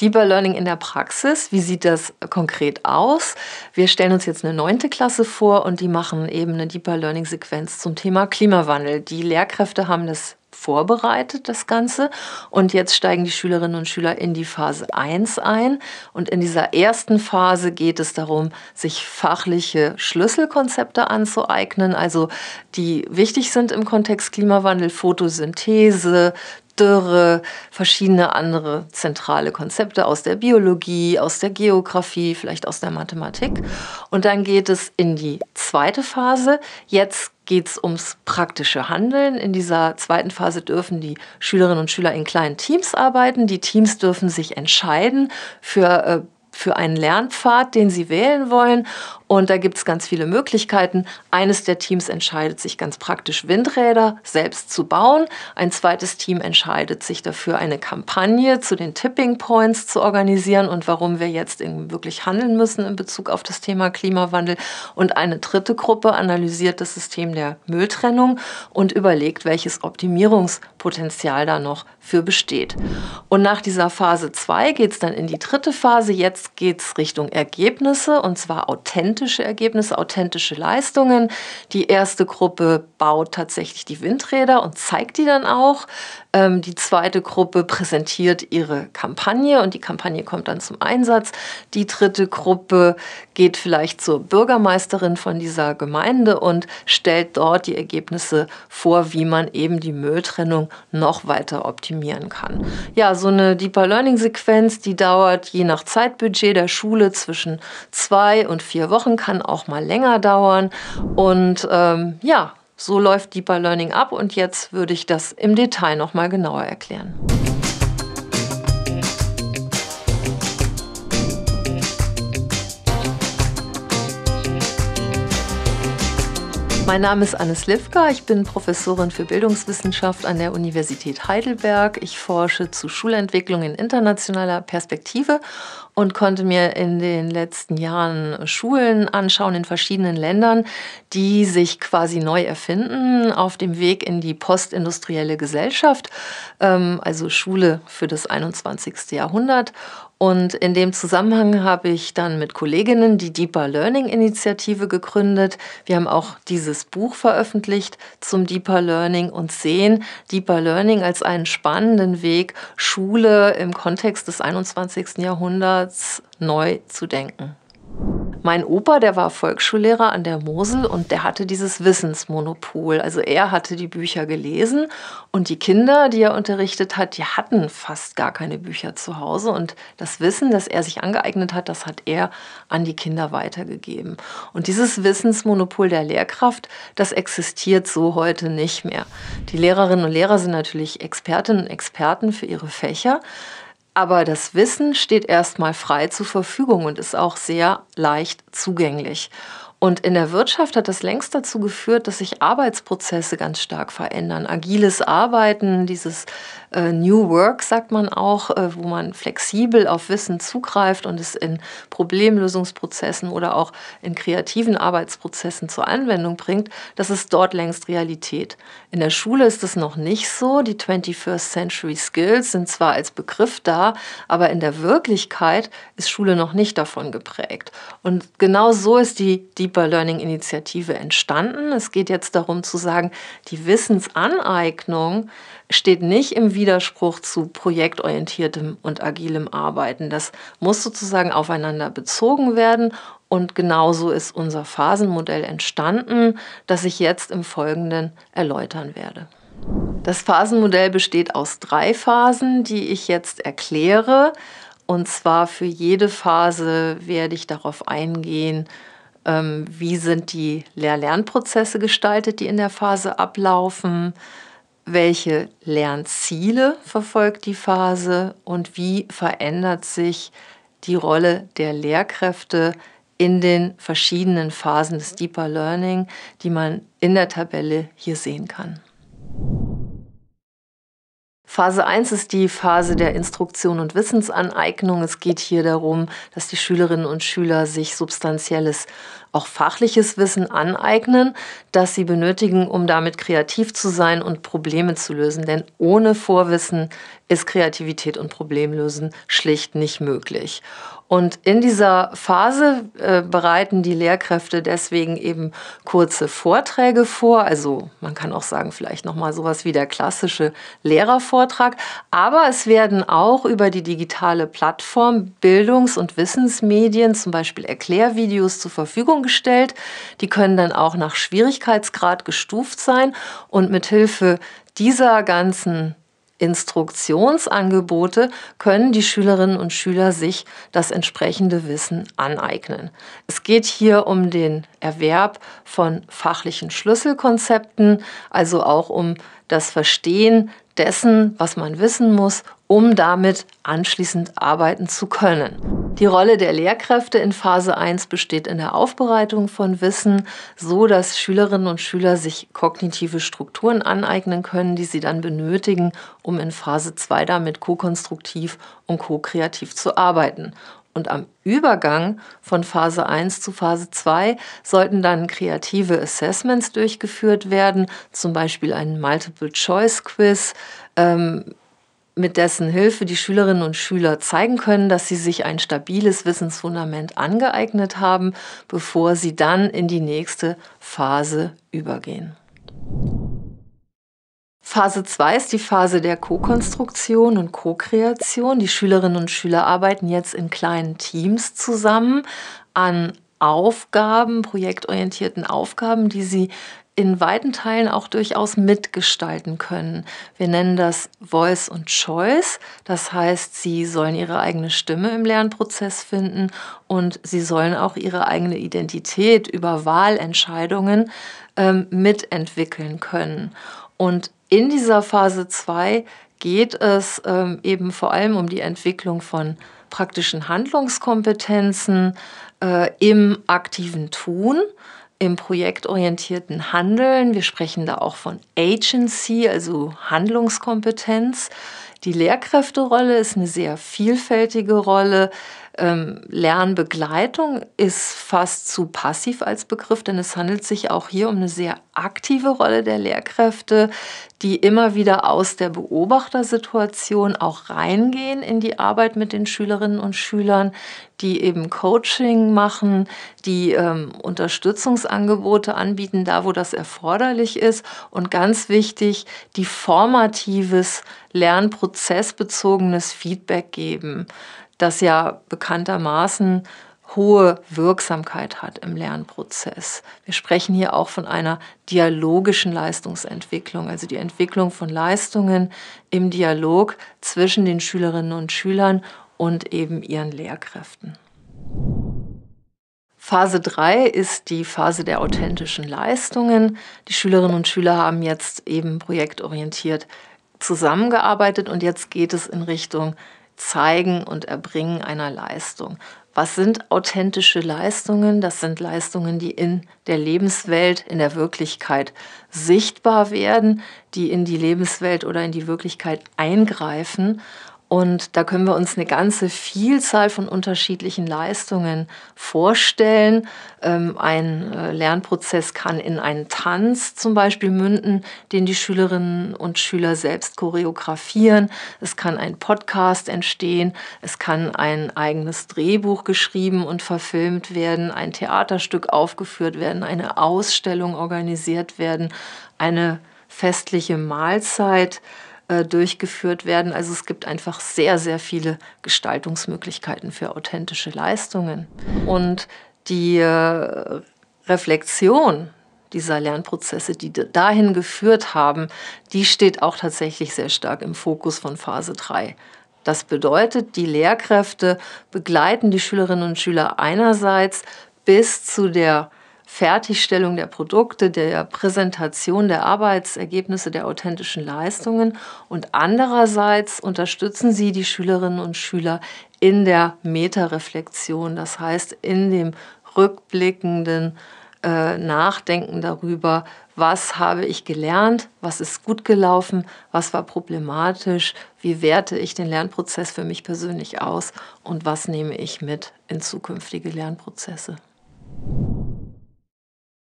Deeper Learning in der Praxis, wie sieht das konkret aus? Wir stellen uns jetzt eine neunte Klasse vor und die machen eben eine Deeper Learning-Sequenz zum Thema Klimawandel. Die Lehrkräfte haben das vorbereitet, das Ganze. Und jetzt steigen die Schülerinnen und Schüler in die Phase 1 ein. Und in dieser ersten Phase geht es darum, sich fachliche Schlüsselkonzepte anzueignen, also die wichtig sind im Kontext Klimawandel, Photosynthese, Dürre, verschiedene andere zentrale Konzepte aus der Biologie, aus der Geografie, vielleicht aus der Mathematik. Und dann geht es in die zweite Phase. Jetzt geht es ums praktische Handeln. In dieser zweiten Phase dürfen die Schülerinnen und Schüler in kleinen Teams arbeiten. Die Teams dürfen sich entscheiden für äh, für einen Lernpfad, den sie wählen wollen. Und da gibt es ganz viele Möglichkeiten. Eines der Teams entscheidet sich ganz praktisch, Windräder selbst zu bauen. Ein zweites Team entscheidet sich dafür, eine Kampagne zu den Tipping Points zu organisieren und warum wir jetzt wirklich handeln müssen in Bezug auf das Thema Klimawandel. Und eine dritte Gruppe analysiert das System der Mülltrennung und überlegt, welches Optimierungspotenzial da noch für besteht. Und nach dieser Phase 2 geht es dann in die dritte Phase. Jetzt Jetzt geht es Richtung Ergebnisse und zwar authentische Ergebnisse, authentische Leistungen. Die erste Gruppe baut tatsächlich die Windräder und zeigt die dann auch. Ähm, die zweite Gruppe präsentiert ihre Kampagne und die Kampagne kommt dann zum Einsatz. Die dritte Gruppe geht vielleicht zur Bürgermeisterin von dieser Gemeinde und stellt dort die Ergebnisse vor, wie man eben die Mülltrennung noch weiter optimieren kann. Ja, so eine Deeper Learning-Sequenz, die dauert je nach Zeitbudget der Schule zwischen zwei und vier Wochen, kann auch mal länger dauern. Und ähm, ja, so läuft Deeper Learning ab und jetzt würde ich das im Detail nochmal genauer erklären. Mein Name ist Anne Livka, ich bin Professorin für Bildungswissenschaft an der Universität Heidelberg. Ich forsche zu Schulentwicklung in internationaler Perspektive und konnte mir in den letzten Jahren Schulen anschauen in verschiedenen Ländern, die sich quasi neu erfinden auf dem Weg in die postindustrielle Gesellschaft, ähm, also Schule für das 21. Jahrhundert. Und in dem Zusammenhang habe ich dann mit Kolleginnen die Deeper Learning Initiative gegründet. Wir haben auch dieses Buch veröffentlicht zum Deeper Learning und sehen Deeper Learning als einen spannenden Weg, Schule im Kontext des 21. Jahrhunderts neu zu denken mein Opa, der war Volksschullehrer an der Mosel und der hatte dieses Wissensmonopol. Also er hatte die Bücher gelesen und die Kinder, die er unterrichtet hat, die hatten fast gar keine Bücher zu Hause. Und das Wissen, das er sich angeeignet hat, das hat er an die Kinder weitergegeben. Und dieses Wissensmonopol der Lehrkraft, das existiert so heute nicht mehr. Die Lehrerinnen und Lehrer sind natürlich Expertinnen und Experten für ihre Fächer. Aber das Wissen steht erstmal frei zur Verfügung und ist auch sehr leicht zugänglich. Und in der Wirtschaft hat das längst dazu geführt, dass sich Arbeitsprozesse ganz stark verändern. Agiles Arbeiten, dieses äh, New Work, sagt man auch, äh, wo man flexibel auf Wissen zugreift und es in Problemlösungsprozessen oder auch in kreativen Arbeitsprozessen zur Anwendung bringt, das ist dort längst Realität. In der Schule ist es noch nicht so. Die 21st Century Skills sind zwar als Begriff da, aber in der Wirklichkeit ist Schule noch nicht davon geprägt. Und genau so ist die Deeper Learning Initiative entstanden. Es geht jetzt darum zu sagen, die Wissensaneignung, steht nicht im Widerspruch zu projektorientiertem und agilem Arbeiten. Das muss sozusagen aufeinander bezogen werden und genauso ist unser Phasenmodell entstanden, das ich jetzt im Folgenden erläutern werde. Das Phasenmodell besteht aus drei Phasen, die ich jetzt erkläre. Und zwar für jede Phase werde ich darauf eingehen, ähm, wie sind die Lehr-Lernprozesse gestaltet, die in der Phase ablaufen, welche Lernziele verfolgt die Phase und wie verändert sich die Rolle der Lehrkräfte in den verschiedenen Phasen des Deeper Learning, die man in der Tabelle hier sehen kann. Phase 1 ist die Phase der Instruktion und Wissensaneignung. Es geht hier darum, dass die Schülerinnen und Schüler sich substanzielles, auch fachliches Wissen aneignen, das sie benötigen, um damit kreativ zu sein und Probleme zu lösen. Denn ohne Vorwissen ist Kreativität und Problemlösen schlicht nicht möglich. Und in dieser Phase äh, bereiten die Lehrkräfte deswegen eben kurze Vorträge vor. Also man kann auch sagen, vielleicht nochmal sowas wie der klassische Lehrervortrag. Aber es werden auch über die digitale Plattform Bildungs- und Wissensmedien, zum Beispiel Erklärvideos, zur Verfügung gestellt. Die können dann auch nach Schwierigkeitsgrad gestuft sein. Und mithilfe dieser ganzen Instruktionsangebote können die Schülerinnen und Schüler sich das entsprechende Wissen aneignen. Es geht hier um den Erwerb von fachlichen Schlüsselkonzepten, also auch um das Verstehen dessen, was man wissen muss, um damit anschließend arbeiten zu können. Die Rolle der Lehrkräfte in Phase 1 besteht in der Aufbereitung von Wissen, so dass Schülerinnen und Schüler sich kognitive Strukturen aneignen können, die sie dann benötigen, um in Phase 2 damit ko-konstruktiv und ko-kreativ zu arbeiten. Und am Übergang von Phase 1 zu Phase 2 sollten dann kreative Assessments durchgeführt werden, zum Beispiel ein Multiple-Choice-Quiz, ähm, mit dessen Hilfe die Schülerinnen und Schüler zeigen können, dass sie sich ein stabiles Wissensfundament angeeignet haben, bevor sie dann in die nächste Phase übergehen. Phase 2 ist die Phase der Co-Konstruktion und Co-Kreation. Die Schülerinnen und Schüler arbeiten jetzt in kleinen Teams zusammen an Aufgaben, projektorientierten Aufgaben, die sie in weiten Teilen auch durchaus mitgestalten können. Wir nennen das Voice und Choice. Das heißt, sie sollen ihre eigene Stimme im Lernprozess finden und sie sollen auch ihre eigene Identität über Wahlentscheidungen ähm, mitentwickeln können. Und in dieser Phase 2 geht es ähm, eben vor allem um die Entwicklung von praktischen Handlungskompetenzen äh, im aktiven Tun im projektorientierten Handeln. Wir sprechen da auch von Agency, also Handlungskompetenz. Die Lehrkräfterolle ist eine sehr vielfältige Rolle. Ähm, Lernbegleitung ist fast zu passiv als Begriff, denn es handelt sich auch hier um eine sehr aktive Rolle der Lehrkräfte, die immer wieder aus der Beobachtersituation auch reingehen in die Arbeit mit den Schülerinnen und Schülern, die eben Coaching machen, die ähm, Unterstützungsangebote anbieten, da wo das erforderlich ist und ganz wichtig, die formatives lernprozessbezogenes Feedback geben, das ja bekanntermaßen hohe Wirksamkeit hat im Lernprozess. Wir sprechen hier auch von einer dialogischen Leistungsentwicklung, also die Entwicklung von Leistungen im Dialog zwischen den Schülerinnen und Schülern und eben ihren Lehrkräften. Phase 3 ist die Phase der authentischen Leistungen. Die Schülerinnen und Schüler haben jetzt eben projektorientiert zusammengearbeitet und jetzt geht es in Richtung Zeigen und Erbringen einer Leistung. Was sind authentische Leistungen? Das sind Leistungen, die in der Lebenswelt, in der Wirklichkeit sichtbar werden, die in die Lebenswelt oder in die Wirklichkeit eingreifen und da können wir uns eine ganze Vielzahl von unterschiedlichen Leistungen vorstellen. Ähm, ein äh, Lernprozess kann in einen Tanz zum Beispiel münden, den die Schülerinnen und Schüler selbst choreografieren. Es kann ein Podcast entstehen. Es kann ein eigenes Drehbuch geschrieben und verfilmt werden, ein Theaterstück aufgeführt werden, eine Ausstellung organisiert werden, eine festliche Mahlzeit äh, durchgeführt werden. Also es gibt einfach sehr, sehr viele Gestaltungsmöglichkeiten für authentische Leistungen. Und die äh, Reflexion dieser Lernprozesse, die dahin geführt haben, die steht auch tatsächlich sehr stark im Fokus von Phase 3. Das bedeutet, die Lehrkräfte begleiten die Schülerinnen und Schüler einerseits bis zu der Fertigstellung der Produkte, der Präsentation der Arbeitsergebnisse der authentischen Leistungen und andererseits unterstützen sie die Schülerinnen und Schüler in der Metareflexion, das heißt in dem rückblickenden äh, Nachdenken darüber, was habe ich gelernt, was ist gut gelaufen, was war problematisch, wie werte ich den Lernprozess für mich persönlich aus und was nehme ich mit in zukünftige Lernprozesse.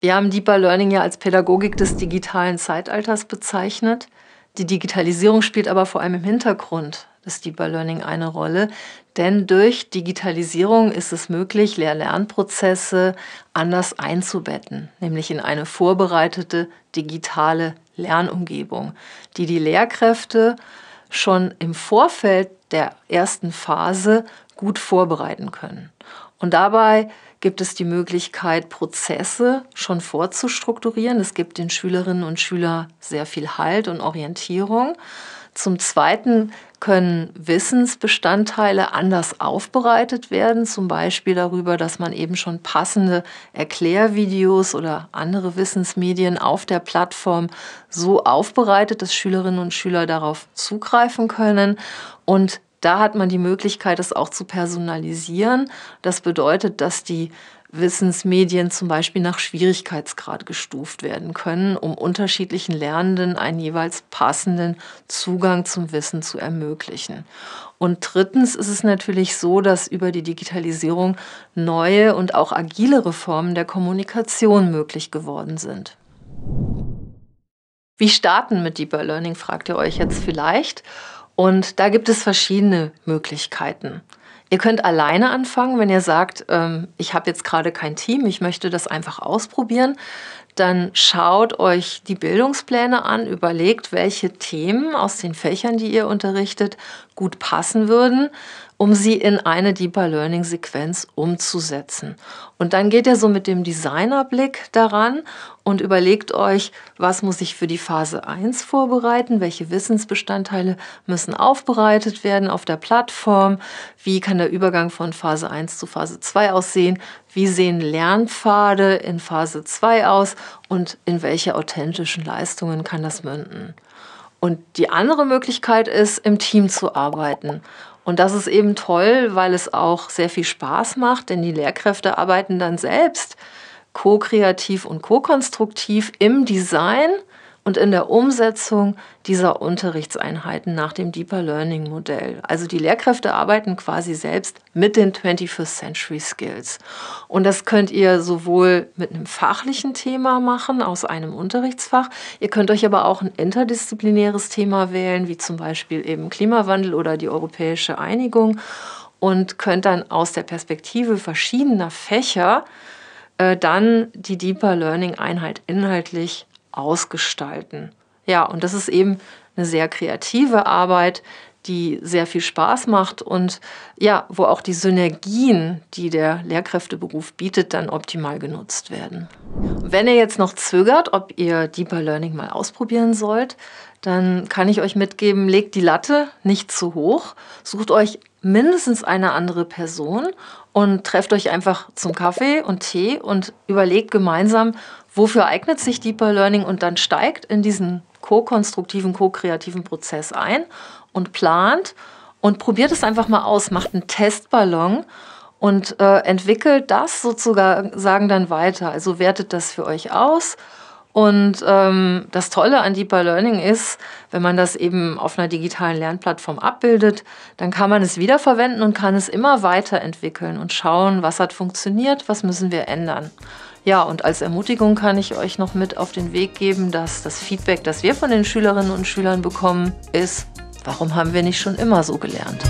Wir haben Deeper Learning ja als Pädagogik des digitalen Zeitalters bezeichnet. Die Digitalisierung spielt aber vor allem im Hintergrund des Deeper Learning eine Rolle, denn durch Digitalisierung ist es möglich, Lehr-Lernprozesse anders einzubetten, nämlich in eine vorbereitete digitale Lernumgebung, die die Lehrkräfte schon im Vorfeld der ersten Phase gut vorbereiten können. Und dabei gibt es die Möglichkeit, Prozesse schon vorzustrukturieren. Es gibt den Schülerinnen und Schülern sehr viel Halt und Orientierung. Zum Zweiten können Wissensbestandteile anders aufbereitet werden, zum Beispiel darüber, dass man eben schon passende Erklärvideos oder andere Wissensmedien auf der Plattform so aufbereitet, dass Schülerinnen und Schüler darauf zugreifen können. Und da hat man die Möglichkeit, es auch zu personalisieren. Das bedeutet, dass die Wissensmedien zum Beispiel nach Schwierigkeitsgrad gestuft werden können, um unterschiedlichen Lernenden einen jeweils passenden Zugang zum Wissen zu ermöglichen. Und drittens ist es natürlich so, dass über die Digitalisierung neue und auch agilere Formen der Kommunikation möglich geworden sind. Wie starten mit Deeper Learning, fragt ihr euch jetzt vielleicht. Und da gibt es verschiedene Möglichkeiten. Ihr könnt alleine anfangen, wenn ihr sagt, ähm, ich habe jetzt gerade kein Team, ich möchte das einfach ausprobieren dann schaut euch die Bildungspläne an, überlegt, welche Themen aus den Fächern, die ihr unterrichtet, gut passen würden, um sie in eine Deeper Learning Sequenz umzusetzen. Und dann geht ihr so mit dem Designerblick daran und überlegt euch, was muss ich für die Phase 1 vorbereiten, welche Wissensbestandteile müssen aufbereitet werden auf der Plattform, wie kann der Übergang von Phase 1 zu Phase 2 aussehen, wie sehen Lernpfade in Phase 2 aus und in welche authentischen Leistungen kann das münden. Und die andere Möglichkeit ist, im Team zu arbeiten. Und das ist eben toll, weil es auch sehr viel Spaß macht, denn die Lehrkräfte arbeiten dann selbst ko-kreativ und ko-konstruktiv im Design und in der Umsetzung dieser Unterrichtseinheiten nach dem Deeper Learning Modell. Also die Lehrkräfte arbeiten quasi selbst mit den 21st Century Skills. Und das könnt ihr sowohl mit einem fachlichen Thema machen aus einem Unterrichtsfach, ihr könnt euch aber auch ein interdisziplinäres Thema wählen, wie zum Beispiel eben Klimawandel oder die europäische Einigung und könnt dann aus der Perspektive verschiedener Fächer äh, dann die Deeper Learning Einheit inhaltlich ausgestalten. Ja, und das ist eben eine sehr kreative Arbeit, die sehr viel Spaß macht und ja, wo auch die Synergien, die der Lehrkräfteberuf bietet, dann optimal genutzt werden. Wenn ihr jetzt noch zögert, ob ihr Deeper Learning mal ausprobieren sollt, dann kann ich euch mitgeben, legt die Latte nicht zu hoch, sucht euch mindestens eine andere Person und trefft euch einfach zum Kaffee und Tee und überlegt gemeinsam, wofür eignet sich Deeper Learning und dann steigt in diesen ko konstruktiven ko kreativen Prozess ein und plant und probiert es einfach mal aus, macht einen Testballon und äh, entwickelt das sozusagen dann weiter. Also wertet das für euch aus. Und ähm, das Tolle an Deeper Learning ist, wenn man das eben auf einer digitalen Lernplattform abbildet, dann kann man es wiederverwenden und kann es immer weiterentwickeln und schauen, was hat funktioniert, was müssen wir ändern. Ja, und als Ermutigung kann ich euch noch mit auf den Weg geben, dass das Feedback, das wir von den Schülerinnen und Schülern bekommen, ist, warum haben wir nicht schon immer so gelernt?